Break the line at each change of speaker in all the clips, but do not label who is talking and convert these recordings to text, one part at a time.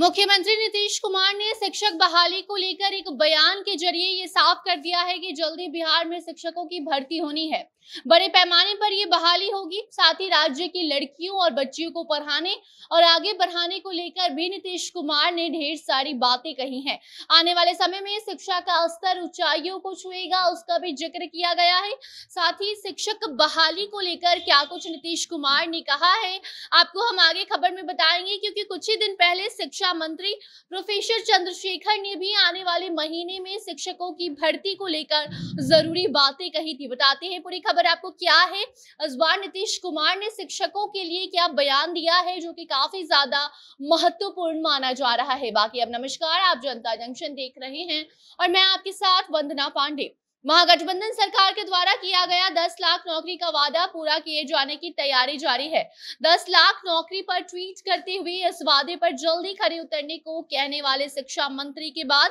मुख्यमंत्री नीतीश कुमार ने शिक्षक बहाली को लेकर एक बयान के जरिए ये साफ कर दिया है कि जल्दी बिहार में शिक्षकों की भर्ती होनी है बड़े पैमाने पर यह बहाली होगी साथ ही राज्य की लड़कियों और बच्चियों को पढ़ाने और आगे बढ़ाने को लेकर भी नीतीश कुमार ने ढेर सारी बातें कही हैं आने वाले समय में शिक्षा का स्तर ऊंचाइयों को छुएगा उसका भी जिक्र किया गया है साथ ही शिक्षक बहाली को लेकर क्या कुछ नीतीश कुमार ने कहा है आपको हम आगे खबर में बताएंगे क्योंकि कुछ ही दिन पहले शिक्षा मंत्री प्रोफेसर चंद्रशेखर ने भी आने वाले महीने में शिक्षकों की भर्ती को लेकर जरूरी बातें कही थी बताते हैं पूरी खबर आपको क्या है इस बार नीतीश कुमार ने शिक्षकों के लिए क्या बयान दिया है जो कि काफी ज्यादा महत्वपूर्ण माना जा रहा है बाकी अब नमस्कार आप जनता जंक्शन देख रहे हैं और मैं आपके साथ वंदना पांडे महागठबंधन सरकार के द्वारा किया गया 10 लाख नौकरी का वादा पूरा किए जाने की तैयारी जारी है 10 लाख नौकरी पर ट्वीट करते हुए इस वादे पर जल्दी खड़े उतरने को कहने वाले शिक्षा मंत्री के बाद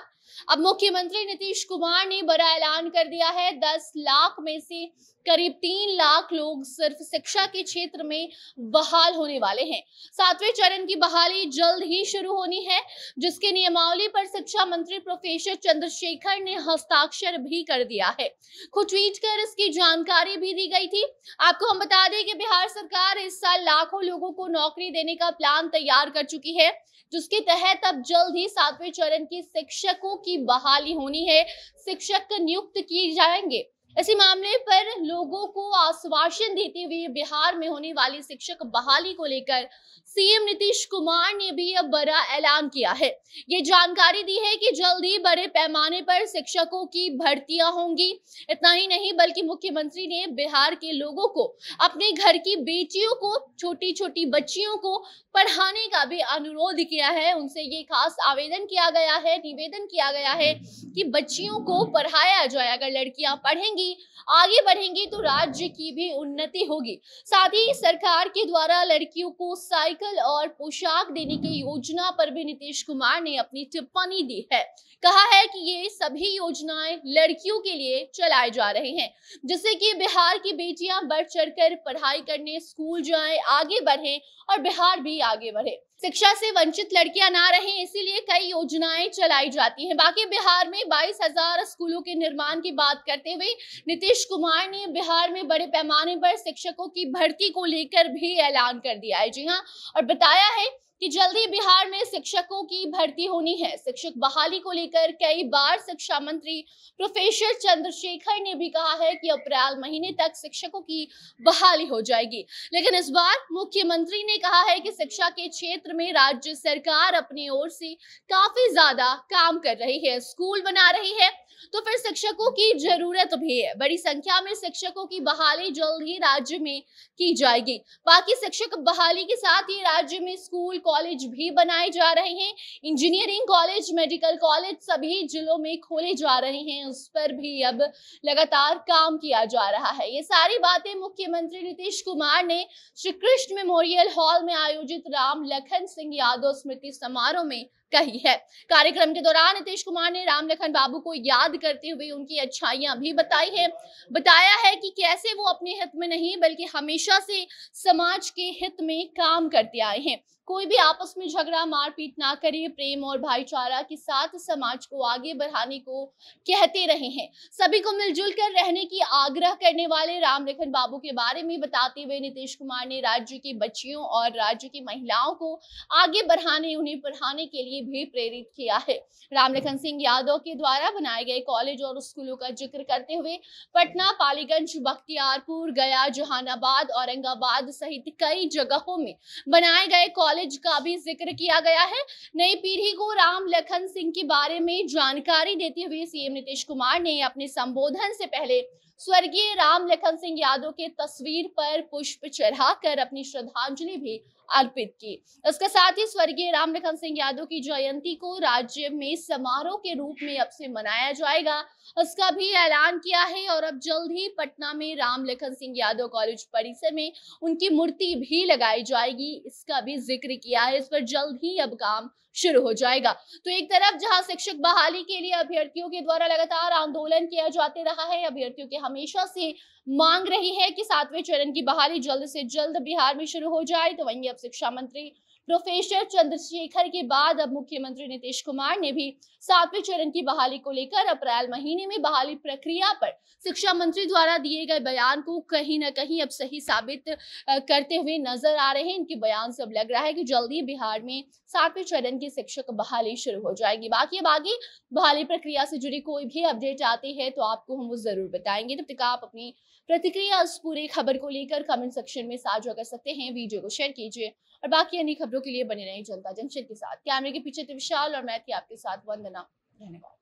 अब मुख्यमंत्री नीतीश कुमार ने बड़ा ऐलान कर दिया है 10 लाख में से करीब तीन लाख लोग सिर्फ शिक्षा के क्षेत्र में बहाल होने वाले हैं सातवें चरण की बहाली जल्द ही शुरू होनी है जिसके नियमावली पर शिक्षा मंत्री प्रोफेसर चंद्रशेखर ने हस्ताक्षर भी कर दिया है खुद ट्वीट कर इसकी जानकारी भी दी गई थी आपको हम बता दें कि बिहार सरकार इस साल लाखों लोगों को नौकरी देने का प्लान तैयार कर चुकी है जिसके तहत अब जल्द ही सातवें चरण की शिक्षकों की बहाली होनी है शिक्षक नियुक्त किए जाएंगे इसी मामले पर लोगों को आश्वासन देते हुए बिहार में होने वाली शिक्षक बहाली को लेकर सीएम नीतीश कुमार ने भी अब बड़ा ऐलान किया है ये जानकारी दी है कि जल्द ही बड़े पैमाने पर शिक्षकों की भर्तियां होंगी इतना ही नहीं बल्कि मुख्यमंत्री ने बिहार के लोगों को अपने घर की बेटियों को छोटी छोटी बच्चियों को पढ़ाने का भी अनुरोध किया है उनसे ये खास आवेदन किया गया है निवेदन किया गया है कि बच्चियों को पढ़ाया जाए अगर लड़कियां पढ़ेंगी ही आगे बढ़ेंगे तो राज्य की भी उन्नति होगी साथ ही सरकार के द्वारा लड़कियों को साइकिल और पोशाक देने की योजना पर भी नीतीश कुमार ने अपनी टिप्पणी दी है कहा है कि ये सभी योजनाएं लड़कियों के लिए चलाए जा रहे हैं जिससे कि बिहार की बेटियां बढ़ चढ़कर पढ़ाई करने स्कूल जाएं आगे बढ़ें और बिहार भी आगे बढ़े शिक्षा से वंचित लड़कियां ना रहे इसीलिए कई योजनाएं चलाई जाती हैं बाकी बिहार में बाईस हजार स्कूलों के निर्माण की बात करते हुए नीतीश कुमार ने बिहार में बड़े पैमाने पर शिक्षकों की भर्ती को लेकर भी ऐलान कर दिया है जी हाँ और बताया है कि जल्दी बिहार में शिक्षकों की भर्ती होनी है शिक्षक बहाली को लेकर कई बार शिक्षा मंत्री प्रोफेसर चंद्रशेखर ने भी कहा है कि अप्रैल महीने तक शिक्षकों की बहाली हो जाएगी लेकिन इस बार मुख्यमंत्री ने कहा है कि शिक्षा के क्षेत्र में राज्य सरकार अपनी ओर से काफी ज्यादा काम कर रही है स्कूल बना रही है तो फिर शिक्षकों की जरूरत भी है बड़ी संख्या में शिक्षकों की बहाली जल्द ही राज्य में की जाएगी बाकी शिक्षक बहाली के साथ ही राज्य में स्कूल कॉलेज भी बनाए जा रहे हैं इंजीनियरिंग कॉलेज मेडिकल कॉलेज सभी जिलों में खोले जा रहे हैं उस पर भी अब लगातार काम किया जा रहा है ये सारी बातें मुख्यमंत्री नीतीश कुमार ने श्री कृष्ण मेमोरियल हॉल में आयोजित राम लखन सिंह यादव स्मृति समारोह में कही है कार्यक्रम के दौरान नीतीश कुमार ने राम लखन बाबू को याद करते हुए उनकी अच्छाइयां भी बताई है बताया है कि कैसे वो अपने हित में नहीं बल्कि हमेशा से समाज के हित में काम करते आए हैं कोई भी आपस में झगड़ा मारपीट ना करे प्रेम और भाईचारा के साथ समाज को आगे बढ़ाने को कहते रहे हैं सभी को मिलजुल कर रहने की आग्रह करने वाले राम लखन बाबू के बारे में बताते हुए नीतीश कुमार ने राज्य की बच्चियों और राज्य की महिलाओं को आगे बढ़ाने उन्हें पढ़ाने के लिए भी प्रेरित किया है राम लखन सिंह यादव के द्वारा बनाए गए कॉलेज और स्कूलों का जिक्र करते हुए पटना पालीगंज बख्तियारपुर गया जहानाबाद औरंगाबाद सहित कई जगहों में बनाए गए कॉलेज कॉलेज का भी जिक्र किया गया है नई पीढ़ी को राम लखन सिंह के बारे में जानकारी देते हुए सीएम नीतीश कुमार ने अपने संबोधन से पहले स्वर्गीय राम लखन सिंह यादव के तस्वीर पर पुष्प चढ़ाकर अपनी श्रद्धांजलि भी अर्पित की इसके साथ ही स्वर्गीय राम लखन सिंह यादव की जयंती को राज्य में समारोह के रूप में अब से मनाया जाएगा इसका भी ऐलान किया है और अब जल्द ही पटना में राम लखन सिंह यादव कॉलेज परिसर में उनकी मूर्ति भी लगाई जाएगी इसका भी जिक्र जिक्र किया है इस पर जल्द ही अब काम शुरू हो जाएगा तो एक तरफ जहां शिक्षक बहाली के लिए अभ्यर्थियों के द्वारा लगातार आंदोलन किया जाते रहा है अभ्यर्थियों के हमेशा से मांग रही है कि सातवें चरण की बहाली जल्द से जल्द बिहार में शुरू हो जाए तो वहीं अब शिक्षा मंत्री प्रोफेसर चंद्रशेखर के बाद अब मुख्यमंत्री नीतीश कुमार ने भी सातवें चरण की बहाली को लेकर अप्रैल महीने में बहाली प्रक्रिया पर शिक्षा मंत्री द्वारा दिए गए बयान को कहीं ना कहीं अब सही साबित करते हुए नजर आ रहे हैं इनके बयान से अब लग रहा है कि जल्दी बिहार में सातवें चरण की शिक्षक बहाली शुरू हो जाएगी बाकी अब आगे बहाली प्रक्रिया से जुड़ी कोई भी अपडेट आती है तो आपको हम वो जरूर बताएंगे तब तक आप अपनी प्रतिक्रिया इस पूरी खबर को लेकर कमेंट सेक्शन में साझा कर सकते हैं वीडियो को शेयर कीजिए और बाकी अन्य खबर खबरों के लिए बने रहें जनता जंक्शन के साथ कैमरे के पीछे विशाल और मैं थी आपके साथ वंदना धन्यवाद